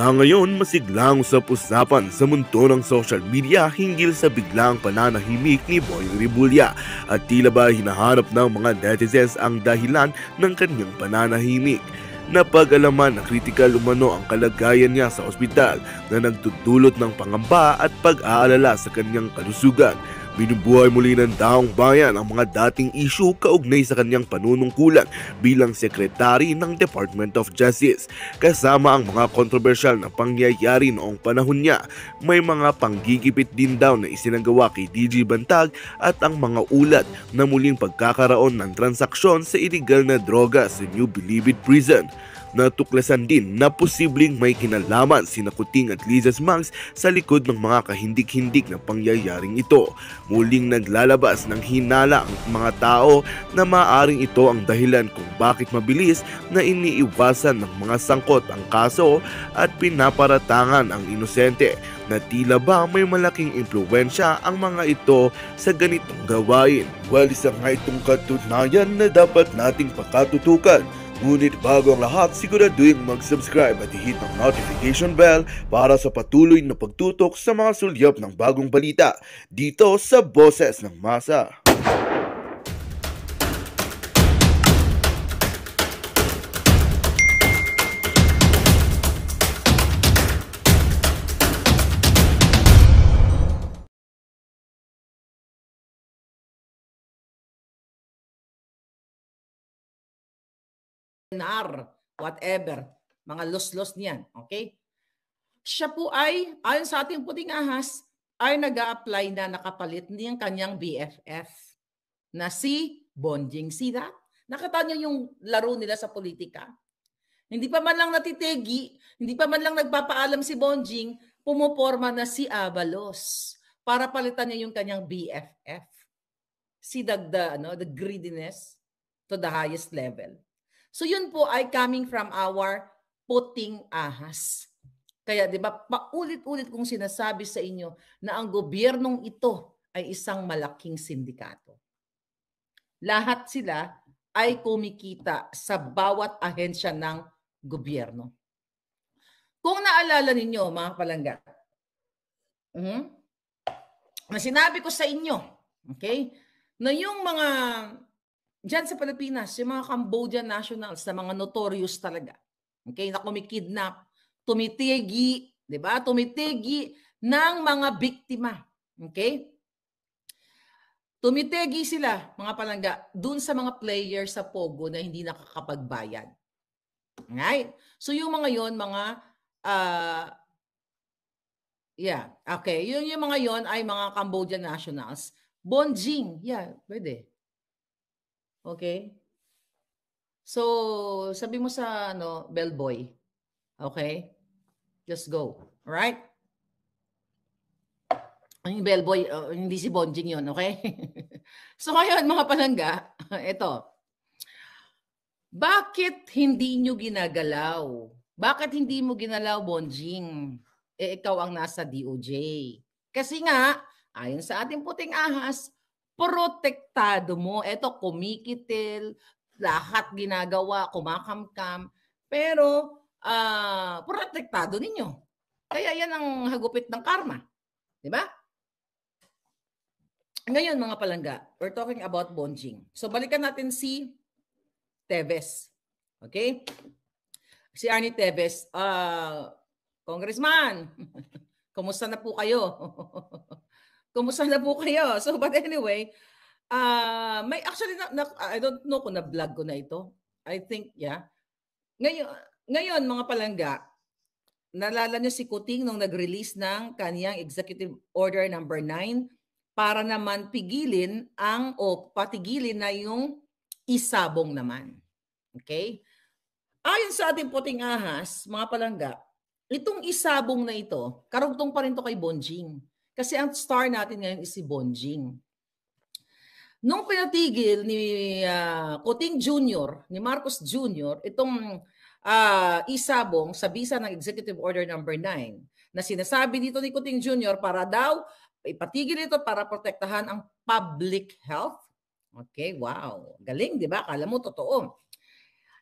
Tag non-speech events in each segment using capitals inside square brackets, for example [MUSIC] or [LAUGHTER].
Sa ngayon, masiglang usap-usapan sa mundo ng social media hinggil sa biglang pananahimik ni Boyong Ribulya at tila ba hinahanap ng mga netizens ang dahilan ng kanyang pananahimik. Napag-alaman na kritikal umano ang kalagayan niya sa ospital na nagtutulot ng pangamba at pag-aalala sa kanyang kalusugan Binubuhay muli ng taong bayan ang mga dating issue kaugnay sa kanyang panunungkulan bilang sekretary ng Department of Justice. Kasama ang mga kontrobersyal na pangyayari noong panahon niya, may mga panggigipit din daw na isinagawa kay DG Bantag at ang mga ulat na muling pagkakaraon ng transaksyon sa illegal na droga sa New Bilibid Prison. Natuklasan din na posibleng may kinalaman si Nakuting at Lizas Mangs sa likod ng mga kahindik-hindik na pangyayaring ito. Muling naglalabas ng hinala ang mga tao na maaring ito ang dahilan kung bakit mabilis na iniiwasan ng mga sangkot ang kaso at pinaparatangan ang inosente na tila ba may malaking impluensya ang mga ito sa ganitong gawain. Well, isa nga itong katunayan na dapat nating pagkatutukan Ngunit bago ang lahat, siguraduhin mag-subscribe at hit ang notification bell para sa patuloy na pagtutok sa mga sulyap ng bagong balita dito sa Boses ng Masa. car, whatever. Mga los-los niyan. Okay? Siya po ay, ayon sa ating puting ahas, ay nag apply na nakapalit niyang kanyang BFF na si Bonjing Sira. Nakita niyo yung laro nila sa politika? Hindi pa man lang natitegi, hindi pa man lang nagpapaalam si Bonjing, pumuporma na si Avalos para palitan niya yung kanyang BFF. Si Dagda, ano, the greediness to the highest level. So yun po ay coming from our puting ahas. Kaya 'di ba paulit-ulit kong sinasabi sa inyo na ang gobyernong ito ay isang malaking sindikato. Lahat sila ay kumikita sa bawat ahensya ng gobyerno. Kung naalala ninyo mga palangga, uh-huh, na sinabi ko sa inyo, okay, na yung mga Diyan sa Pilipinas, yung mga Cambodian nationals na mga notorious talaga. Okay, na kumikidnap, tumitigi, 'di ba? Tumitigi ng mga biktima. Okay? Tumitigi sila, mga palangga, dun sa mga player sa Pogo na hindi nakakapagbayad. Right? So yung mga yon mga uh, yeah, okay. Yung, yung mga yon ay mga Cambodian nationals. Bonjing, yeah, pwede. Okay? So, sabi mo sa ano, bellboy. Okay? Just go. All right? Ang bellboy, uh, hindi si Bonjing yun, okay? [LAUGHS] so ngayon mga palangga, ito. [LAUGHS] Bakit hindi nyo ginagalaw? Bakit hindi mo ginalaw, Bonjing? Eh, ikaw ang nasa DOJ. Kasi nga, ayon sa ating puting ahas, protektado mo. Ito, kumikitil, lahat ginagawa, kumakamkam. Pero, uh, protektado ninyo. Kaya yan ang hagupit ng karma. Di ba? Ngayon, mga palangga, we're talking about bonjing. So, balikan natin si Teves. Okay? Si Arnie Teves, uh, Congressman, [LAUGHS] kumusta na po kayo? [LAUGHS] Kumusta na po kayo? [LAUGHS] So, but anyway, uh, may actually, na, na, I don't know kung na-vlog ko na ito. I think, yeah. Ngayon, ngayon mga palangga, nalala niyo si Kuting nung nag-release ng kanyang Executive Order number no. 9 para naman pigilin ang o patigilin na yung isabong naman. Okay? Ayon sa ating puting ahas, mga palangga, itong isabong na ito, karugtong pa rin to kay Bonjing. Kasi ang star natin ngayon is si Bonjing. Nung pinatigil ni uh, ah, Coting Jr., ni Marcos Jr., itong uh, isabong sa bisa ng Executive Order Number no. 9 na sinasabi dito ni Coting Jr. para daw ipatigil ito para protektahan ang public health. Okay, wow. Galing, di ba? Kala mo totoo.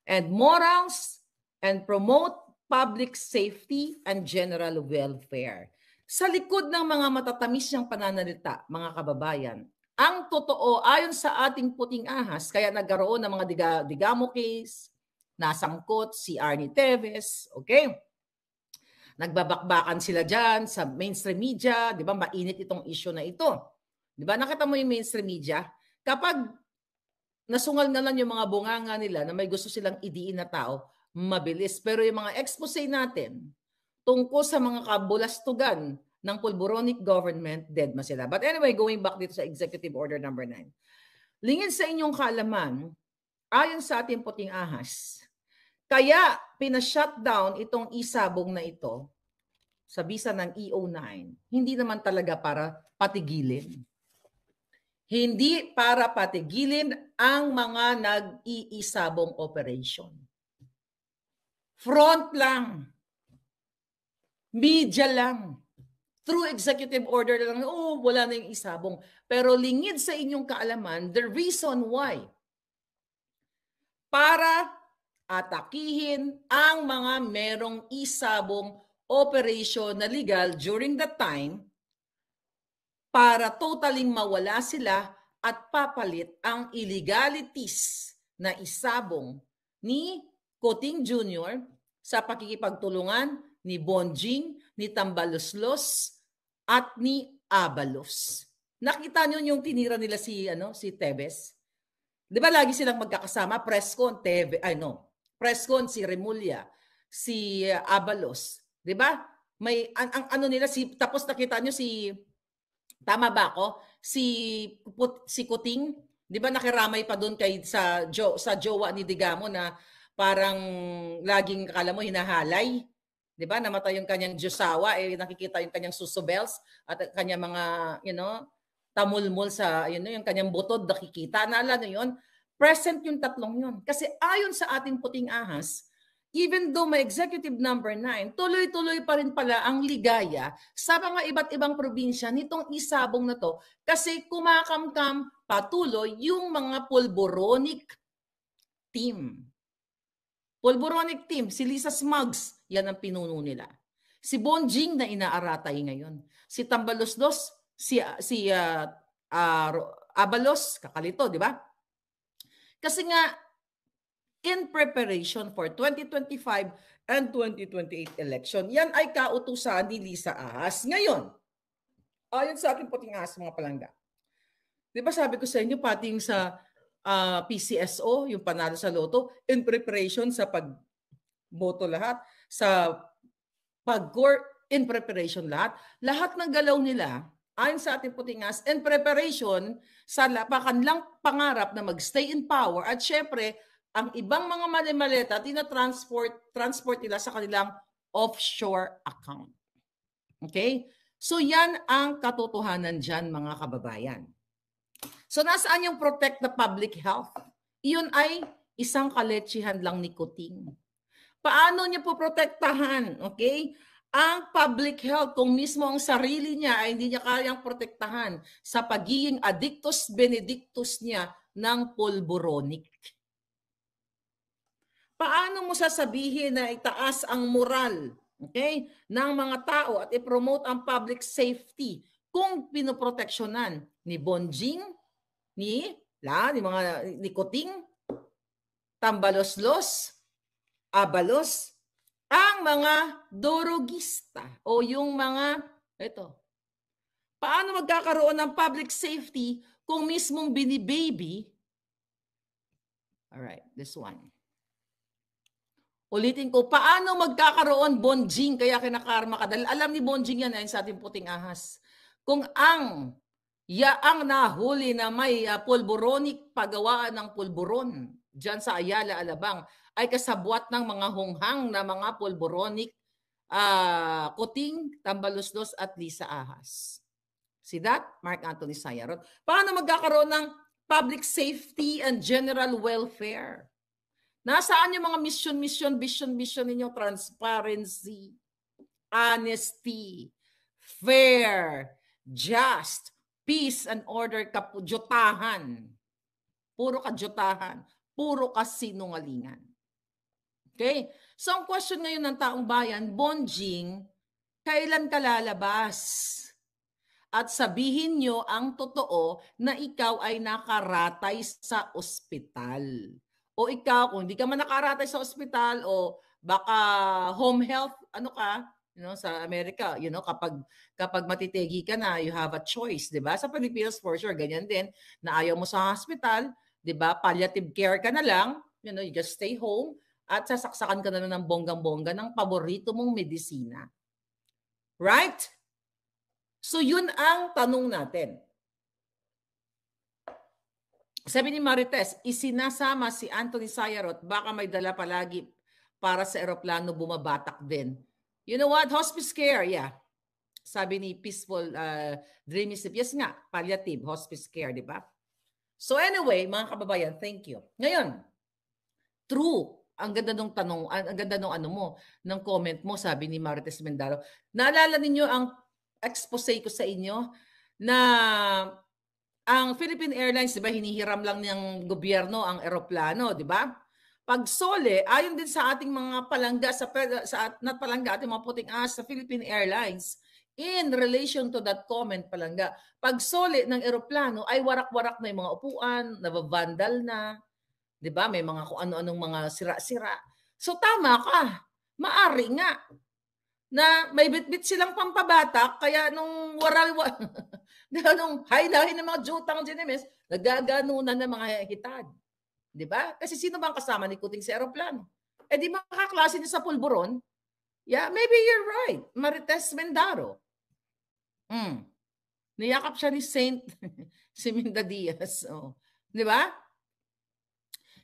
And morals and promote public safety and general welfare. Sa likod ng mga matatamis niyang pananalita, mga kababayan, ang totoo ayon sa ating puting ahas, kaya nagkaroon ng mga diga, digamo case, nasangkot si Arnie Teves, okay? Nagbabakbakan sila dyan sa mainstream media, di ba? Mainit itong issue na ito. Di ba? Nakita mo yung mainstream media? Kapag nasungal na lang yung mga bunganga nila na may gusto silang idiin na tao, mabilis. Pero yung mga expose natin, tungkol sa mga kabulastugan ng pulboronic government, dead ma sila. But anyway, going back dito sa Executive Order number 9. Lingin sa inyong kalaman, ayon sa ating puting ahas, kaya pina-shutdown itong isabong na ito sa bisa ng EO9, hindi naman talaga para patigilin. Hindi para patigilin ang mga nag-iisabong operation. Front lang media lang. Through executive order lang, oh, wala na yung isabong. Pero lingid sa inyong kaalaman, the reason why para atakihin ang mga merong isabong operation na legal during that time para totaling mawala sila at papalit ang illegalities na isabong ni Coting Jr. sa pakikipagtulungan ni Bonjing, ni Tambaloslos, at ni Abalos. Nakita niyo yung tinira nila si ano si Tevez? 'Di ba lagi silang magkakasama, Prescon, Teve, ay no, Prescon si Remulla, si uh, Abalos, 'di ba? May ang, ang ano nila si tapos nakita niyo si tama ba ako? Si put, si Kuting, 'di ba nakiramay pa doon kay sa jo, sa jowa ni Digamo na parang laging kala mo hinahalay. 'di ba? Namatay yung kanyang Josawa, eh nakikita yung kanyang susubels at kanyang mga, you know, tamulmul sa, ayun know, yung kanyang butod nakikita. na niyo 'yon? Present yung tatlong yun. Kasi ayon sa ating puting ahas, even though may executive number 9, tuloy-tuloy pa rin pala ang ligaya sa mga iba't ibang probinsya nitong isabong na to kasi kumakamkam patuloy yung mga pulboronic team. Pulboronic team, si Lisa Smugs, yan ang pinuno nila. Si Bonjing na inaaratay ngayon. Si Tambalosdos, si, ah, si uh, uh, Abalos, kakalito, di ba? Kasi nga, in preparation for 2025 and 2028 election, yan ay kautusan ni Lisa Ahas ngayon. Ayon sa akin puting ahas, mga palangga. Di ba sabi ko sa inyo, pating sa uh, PCSO, yung panalo sa loto, in preparation sa pag boto lahat, sa pag-gore in preparation lahat. Lahat ng galaw nila, ayon sa ating putingas, in preparation sa lapakan lang pangarap na mag-stay in power at syempre, ang ibang mga malimaleta maleta tinatransport transport nila sa kanilang offshore account. Okay? So yan ang katotohanan dyan mga kababayan. So nasaan yung protect the public health? Iyon ay isang kaletsihan lang ni Kuting. Paano niya po protektahan, okay? Ang public health, kung mismo ang sarili niya ay hindi niya kayang protektahan sa pagiging addictus benedictus niya ng polboronic. Paano mo sasabihin na itaas ang moral okay, ng mga tao at ipromote ang public safety kung pinoproteksyonan ni Bonjing, ni La, ni mga ni Kuting, Tambaloslos, abalos, ang mga dorogista o yung mga, ito, paano magkakaroon ng public safety kung mismong binibaby? right, this one. Ulitin ko, paano magkakaroon bonjing kaya kinakarma ka? Dahil alam ni bonjing yan, ayon sa ating puting ahas. Kung ang yaang nahuli na may uh, ah, pulboronic pagawaan ng pulboron dyan sa Ayala, Alabang, ay kasabwat ng mga hunghang na mga polboronic uh, ah, Kuting, Tambalusdos at Lisa Ahas. Si that, Mark Anthony Sayarot. Paano magkakaroon ng public safety and general welfare? Nasaan yung mga mission, mission, vision, vision ninyo? Transparency, honesty, fair, just, peace and order, kapujotahan. Puro kajotahan. Puro kasinungalingan. Okay? So ang question ngayon ng taong bayan, bonjing, kailan ka lalabas? At sabihin nyo ang totoo na ikaw ay nakaratay sa ospital. O ikaw, kung hindi ka man nakaratay sa ospital o baka home health, ano ka, you know, sa Amerika, you know, kapag kapag matitegi ka na, you have a choice, 'di ba? Sa Pilipinas for sure ganyan din, na ayaw mo sa hospital, 'di ba? Palliative care ka na lang, you know, you just stay home at sasaksakan ka na ng bonggang-bongga ng paborito mong medisina. Right? So yun ang tanong natin. Sabi ni Marites, isinasama si Anthony Sayarot, baka may dala palagi para sa eroplano bumabatak din. You know what? Hospice care, yeah. Sabi ni Peaceful uh, Dream Sleep. Yes nga, palliative, hospice care, di ba? So anyway, mga kababayan, thank you. Ngayon, true, ang ganda ng tanong, ang, ganda ng ano mo, ng comment mo, sabi ni Marites Mendaro. Naalala ninyo ang expose ko sa inyo na ang Philippine Airlines, di ba, hinihiram lang ng gobyerno ang eroplano, di ba? Pag sole, ayon din sa ating mga palangga, sa, sa not palangga, ating mga puting as sa Philippine Airlines, in relation to that comment palangga, pag sole ng eroplano ay warak-warak na yung mga upuan, nababandal na, 'Di ba? May mga kung ano-anong mga sira-sira. So tama ka. Maari nga na may bitbit silang pampabatak kaya nung waral wa, diba, [LAUGHS] nung haylahin ng mga jutang ginimis, nagaganunan ng mga hitad. 'Di ba? Kasi sino bang kasama ni Kuting sa eroplano? Eh di makaklase niya sa pulburon. Yeah, maybe you're right. Marites Mendaro. Mm. Niyakap siya ni Saint [LAUGHS] Siminda Diaz. Oh. 'Di ba?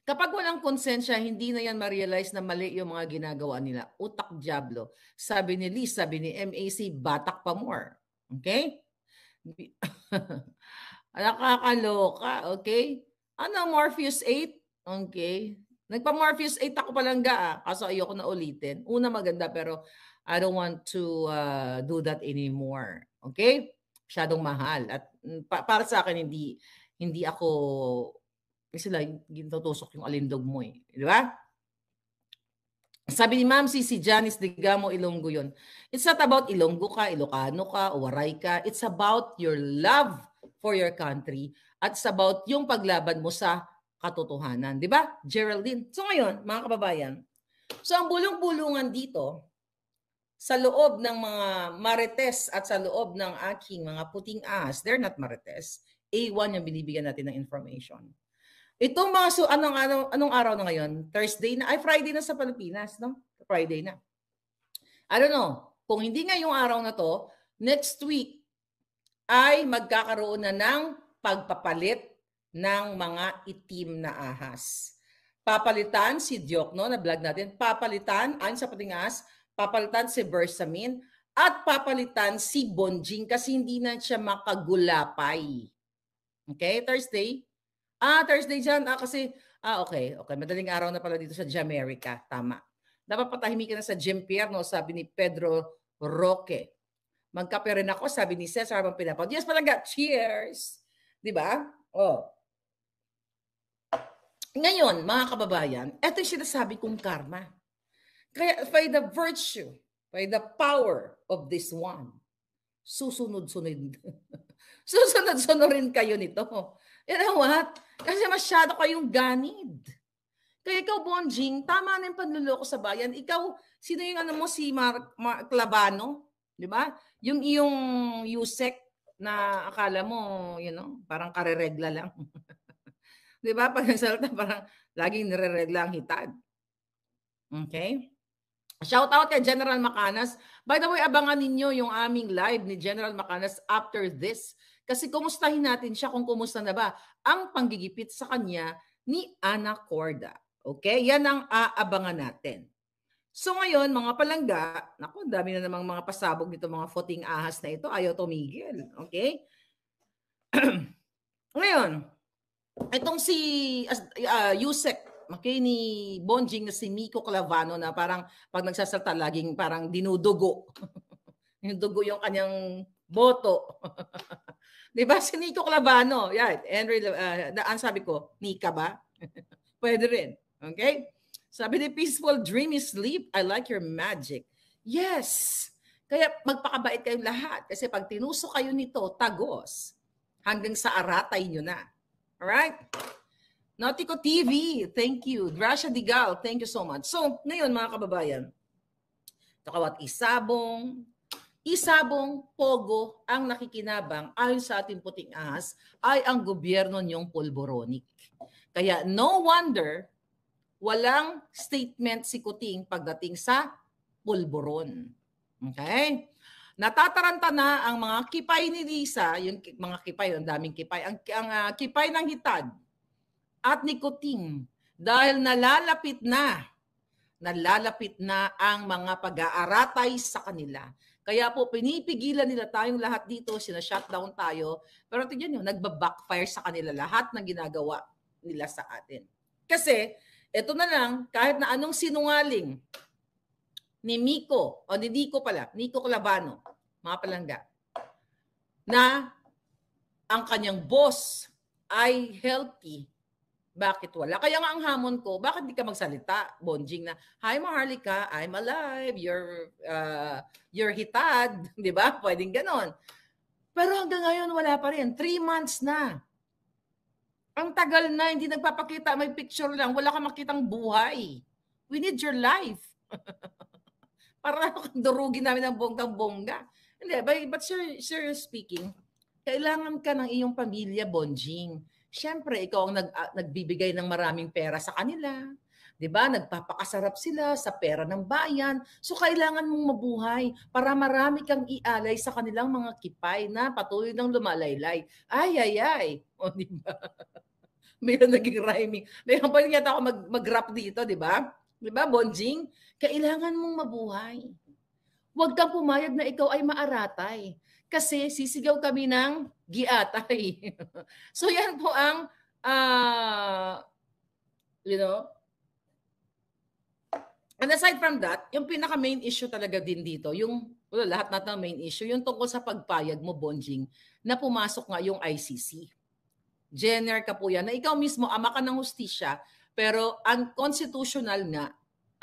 Kapag walang konsensya, hindi na yan ma-realize na mali yung mga ginagawa nila. Utak Diablo. Sabi ni Lee, sabi ni MAC, batak pa more. Okay? [LAUGHS] Nakakaloka, okay? Ano, Morpheus 8? Okay. Nagpa-Morpheus 8 ako palangga ah. Kaso ayoko na ulitin. Una maganda pero I don't want to uh, do that anymore. Okay? Masyadong mahal. At mm, pa- para sa akin, hindi, hindi ako kasi like, gintutusok yung alindog mo eh. Di ba? Sabi ni Ma'am si, si Janice Digamo, Ilonggo yon. It's not about Ilonggo ka, Ilocano ka, o Waray ka. It's about your love for your country at it's about yung paglaban mo sa katotohanan. Di ba, Geraldine? So ngayon, mga kababayan, so ang bulong-bulungan dito, sa loob ng mga marites at sa loob ng aking mga puting as, they're not marites, A1 yung binibigyan natin ng information. Itong mga so anong anong anong araw na ngayon? Thursday na ay Friday na sa Pilipinas, no? Friday na. I don't know. Kung hindi nga yung araw na to, next week ay magkakaroon na ng pagpapalit ng mga itim na ahas. Papalitan si Diok, no, na vlog natin. Papalitan, ayon sa patingas, papalitan si Bersamin, at papalitan si Bonjing kasi hindi na siya makagulapay. Okay, Thursday, Ah, Thursday dyan. Ah, kasi, ah, okay. Okay, madaling araw na pala dito sa Jamaica. Tama. Napapatahimik na sa Jim Pierno, sabi ni Pedro Roque. Magkape rin ako, sabi ni Cesar habang pinapod. Yes, palangga. Cheers! Di ba? Oh. Ngayon, mga kababayan, eto yung sinasabi kong karma. Kaya by the virtue, by the power of this one, susunod-sunod. [LAUGHS] Susunod-sunod rin kayo nito. You know what? Kasi masyado kayong ganid. Kaya ikaw, Bonjing, tama na yung panluloko sa bayan. Ikaw, sino yung ano mo, si Mark, Mark Labano? Di ba? Yung iyong USEC na akala mo, you know, parang kareregla lang. [LAUGHS] Di ba? Pag nagsalta, parang laging nireregla ang hitad. Okay? Shout out kay General Macanas. By the way, abangan ninyo yung aming live ni General Macanas after this. Kasi kumustahin natin siya kung kumusta na ba ang panggigipit sa kanya ni Ana Corda. Okay? Yan ang aabangan natin. So ngayon, mga palangga, naku, dami na namang mga pasabog nito, mga footing ahas na ito, ayaw tumigil. Okay? [CLEARS THROAT] ngayon, itong si uh, Yusek okay, ni Bonjing na si Miko Clavano na parang pag nagsasalta laging parang dinudugo. [LAUGHS] dinudugo yung kanyang boto. [LAUGHS] 'Di ba si Nico Clavano? Yan, Henry uh, ang sabi ko, Nika ba? [LAUGHS] Pwede rin. Okay? Sabi ni Peaceful Dreamy Sleep, I like your magic. Yes! Kaya magpakabait kayo lahat. Kasi pag tinuso kayo nito, tagos. Hanggang sa aratay nyo na. All right? Nautico TV, thank you. Drasha Digal, thank you so much. So, ngayon mga kababayan, talk about isabong, isabong pogo ang nakikinabang ayon sa ating puting ahas ay ang gobyerno niyong polboronic. Kaya no wonder walang statement si Kuting pagdating sa polboron. Okay? Natataranta na ang mga kipay ni Lisa, yung mga kipay, ang daming kipay, ang, ang uh, kipay ng hitad at ni Kuting dahil nalalapit na nalalapit na ang mga pag-aaratay sa kanila kaya po, pinipigilan nila tayong lahat dito, sinashutdown tayo. Pero tignan nyo, nagbabackfire sa kanila lahat ng ginagawa nila sa atin. Kasi, eto na lang, kahit na anong sinungaling ni Miko, o ni Nico pala, Nico Colabano, mga palangga, na ang kanyang boss ay healthy bakit wala? Kaya nga ang hamon ko, bakit di ka magsalita, Bonjing, na, Hi Maharlika, I'm alive, you're, uh, you're hitad, [LAUGHS] di ba? Pwedeng ganon. Pero hanggang ngayon, wala pa rin. Three months na. Ang tagal na, hindi nagpapakita, may picture lang, wala kang makitang buhay. We need your life. [LAUGHS] Para [LAUGHS] durugin namin ng bonggang-bongga. Hindi, but, but serious speaking, kailangan ka ng iyong pamilya, Bonjing syempre ikaw ang nag, uh, nagbibigay ng maraming pera sa kanila. 'Di ba? Nagpapakasarap sila sa pera ng bayan. So kailangan mong mabuhay para marami kang ialay sa kanilang mga kipay na patuloy nang lumalaylay. Ay ay ay. [LAUGHS] O di ba? Mayroon naging rhyming. Mayroon pa rin yata ako mag, mag-rap dito, 'di ba? 'Di ba, Bonjing? Kailangan mong mabuhay. Huwag kang pumayag na ikaw ay maaratay kasi sisigaw kami ng giatay. [LAUGHS] so yan po ang uh, you know And aside from that, yung pinaka main issue talaga din dito, yung well, lahat natin ang main issue, yung tungkol sa pagpayag mo, Bonjing, na pumasok nga yung ICC. Jenner Kapuya, na ikaw mismo ama ka ng hustisya, pero unconstitutional nga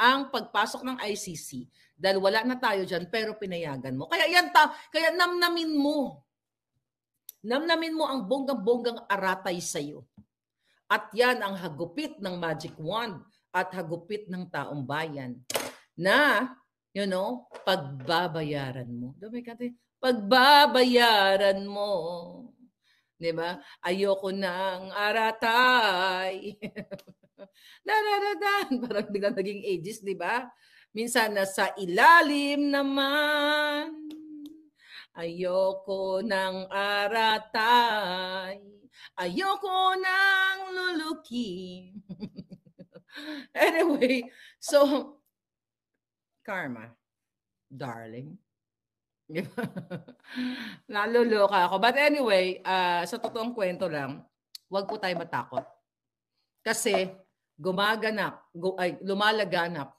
ang pagpasok ng ICC dahil wala na tayo diyan pero pinayagan mo. Kaya yan ta, kaya namnamin mo. Namnamin mo ang bonggang-bonggang aratay sa iyo. At yan ang hagupit ng magic wand at hagupit ng taong bayan na you know, pagbabayaran mo. Dami ka pagbabayaran mo. 'Di ba? Ayoko ng aratay. [LAUGHS] Dadadadan! [LAUGHS] Parang biglang naging ages, di ba? Minsan nasa ilalim naman. Ayoko ng aratay. Ayoko ng luluki. [LAUGHS] anyway, so, karma, darling. [LAUGHS] Diba? Naluloka ako. But anyway, uh, sa totoong kwento lang, wag po tayo matakot. Kasi gumaganap, gu- ay, lumalaganap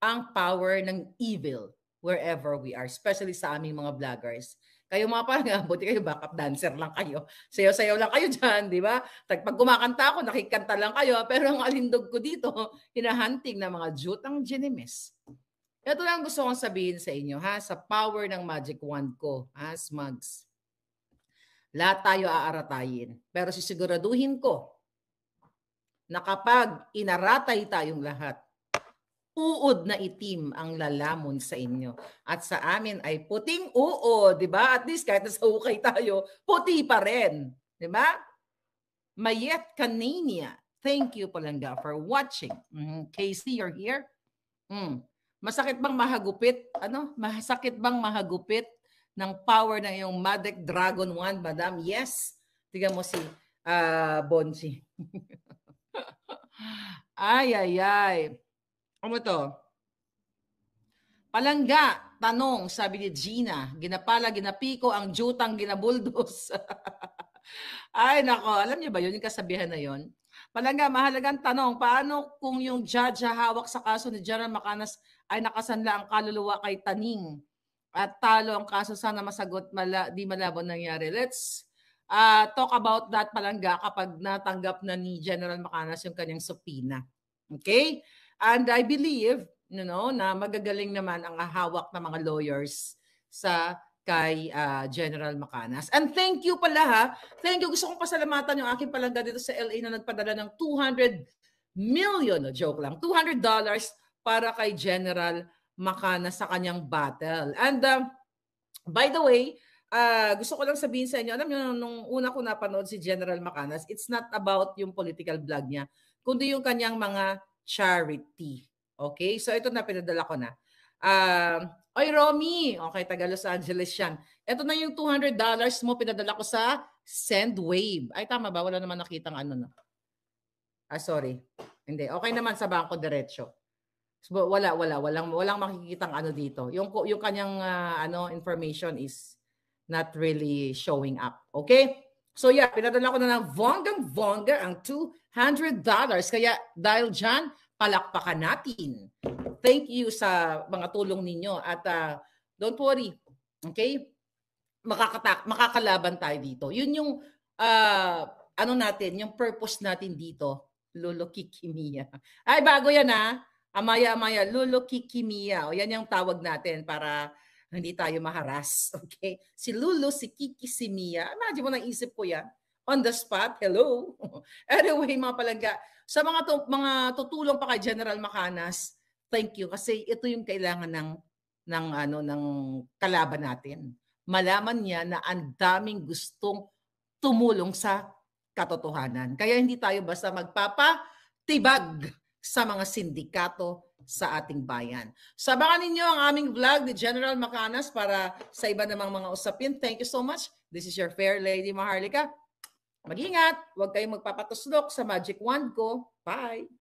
ang power ng evil wherever we are, especially sa aming mga vloggers. Kayo mga parang, ah, buti kayo, backup dancer lang kayo. Sayo-sayo lang kayo dyan, di ba? Pag kumakanta ako, nakikanta lang kayo. Pero ang alindog ko dito, [LAUGHS] hinahunting ng mga jutang genimes. Ito lang gusto kong sabihin sa inyo, ha? Sa power ng magic wand ko, ha, smugs. Lahat tayo aaratayin. Pero sisiguraduhin ko na kapag inaratay tayong lahat, uod na itim ang lalamon sa inyo. At sa amin ay puting uo, di ba? At least kahit nasa hukay tayo, puti pa rin. Di ba? Mayet Canania. Thank you palangga for watching. Mm-hmm. Casey, you're here? Mm. Masakit bang mahagupit? Ano? Masakit bang mahagupit ng power ng iyong Madek Dragon 1, Madam? Yes. Tiga mo si uh, ah, Bonsi. [LAUGHS] Ay, ay, ay. Ano to? Palangga, tanong, sabi ni Gina. Ginapala, ginapiko, ang jutang ginabuldos. [LAUGHS] ay, nako. Alam niyo ba yun? Yung kasabihan na yun? Palangga, mahalagang tanong, paano kung yung judge hawak sa kaso ni Gerald Macanas ay nakasanla ang kaluluwa kay Taning at talo ang kaso sana masagot mala, di malabo nangyari? Let's uh, talk about that palangga kapag natanggap na ni General Macanas yung kanyang subpoena. Okay? And I believe, you know, na magagaling naman ang hawak ng mga lawyers sa kay uh, General Macanas. And thank you pala ha. Thank you. Gusto kong pasalamatan yung aking palangga dito sa LA na nagpadala ng 200 million, no, joke lang, 200 dollars para kay General Macanas sa kanyang battle. And uh, by the way, uh, gusto ko lang sabihin sa inyo, alam niyo, nung una ko napanood si General Macanas, it's not about yung political blog niya, kundi yung kanyang mga charity. Okay? So ito na, pinadala ko na. Uh, Oy, Romy! Okay, taga Los Angeles yan. Ito na yung $200 mo, pinadala ko sa Sendwave. Ay, tama ba? Wala naman nakitang ano, na. Ah, sorry. Hindi. Okay naman sa bangko diretsyo. So, wala, wala. Walang, walang makikitang ano dito. Yung, yung kanyang uh, ano, information is not really showing up. Okay? So yeah, pinadala ko na ng vonggang vonga ang $200. Kaya dahil dyan, palakpakan natin. Thank you sa mga tulong ninyo. At uh, don't worry, okay? Makakata- makakalaban tayo dito. Yun yung, uh, ano natin, yung purpose natin dito, Lolo Kikimiya. Ay, bago yan ha. Ah. Amaya, amaya, Lolo Kikimiya. O yan yung tawag natin para hindi tayo maharas. [LAUGHS] Okay? Si Lulu, si Kiki, si Mia. Imagine mo, isip ko yan. On the spot, hello. [LAUGHS] anyway, mga palangga, sa mga, to, mga tutulong pa kay General Macanas, thank you. Kasi ito yung kailangan ng, ng, ano, ng kalaban natin. Malaman niya na ang daming gustong tumulong sa katotohanan. Kaya hindi tayo basta magpapatibag sa mga sindikato sa ating bayan. Sabakan ninyo ang aming vlog ni General Macanas para sa iba namang mga usapin. Thank you so much. This is your fair lady Maharlika. Mag-ingat. Huwag kayong magpapatusdok sa magic wand ko. Bye!